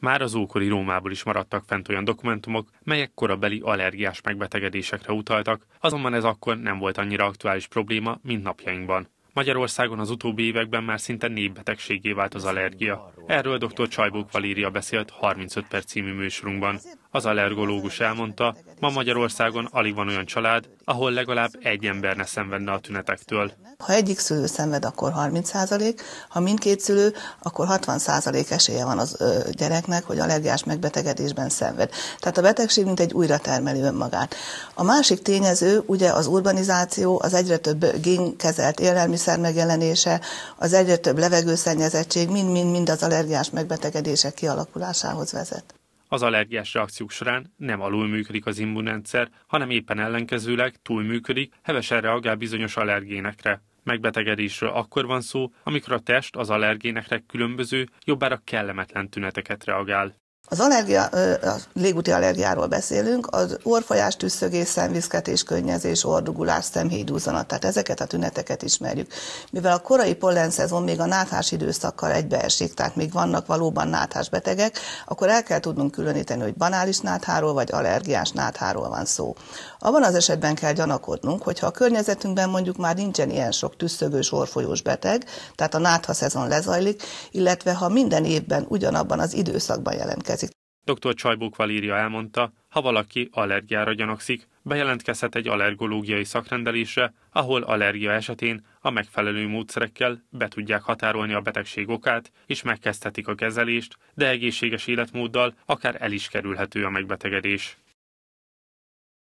Már az ókori Rómából is maradtak fent olyan dokumentumok, melyek korabeli allergiás megbetegedésekre utaltak, azonban ez akkor nem volt annyira aktuális probléma, mint napjainkban. Magyarországon az utóbbi években már szinte népbetegségé vált az allergia. Erről dr. Csajbók Valéria beszélt 35 perc című műsorunkban. Az allergológus elmondta, ma Magyarországon alig van olyan család, ahol legalább egy ember ne szenvedne a tünetektől. Ha egyik szülő szenved, akkor 30 százalék, ha mindkét szülő, akkor 60 százalék esélye van az gyereknek, hogy allergiás megbetegedésben szenved. Tehát a betegség mint egy újra termelő önmagát. A másik tényező ugye az urbanizáció, az egyre több génkezelt élelmiszer, élelmiszer megjelenése, az egyre több levegőszennyezettség, mind-mind-mind az allergiás megbetegedések kialakulásához vezet. Az allergiás reakciók során nem alul működik az immunrendszer, hanem éppen ellenkezőleg túl működik, hevesen reagál bizonyos allergénekre. Megbetegedésről akkor van szó, amikor a test az allergénekre különböző, jobbára kellemetlen tüneteket reagál. Az allergia, a légúti allergiáról beszélünk, az orfolyás, tüsszögés, szemviszketés, könnyezés, ordugulás, szemhéjdúzanat, tehát ezeket a tüneteket ismerjük. Mivel a korai pollen szezon még a náthás időszakkal egybeesik, tehát még vannak valóban náthás betegek, akkor el kell tudnunk különíteni, hogy banális nátháról vagy allergiás nátháról van szó. Abban az esetben kell gyanakodnunk, hogyha a környezetünkben mondjuk már nincsen ilyen sok tüsszögős, orfolyós beteg, tehát a nátha szezon lezajlik, illetve ha minden évben ugyanabban az időszakban jelentkezik jelentkezik. Dr. Csajbók Valéria elmondta, ha valaki allergiára gyanakszik, bejelentkezhet egy allergológiai szakrendelésre, ahol allergia esetén a megfelelő módszerekkel be tudják határolni a betegség okát, és megkezdhetik a kezelést, de egészséges életmóddal akár el is kerülhető a megbetegedés.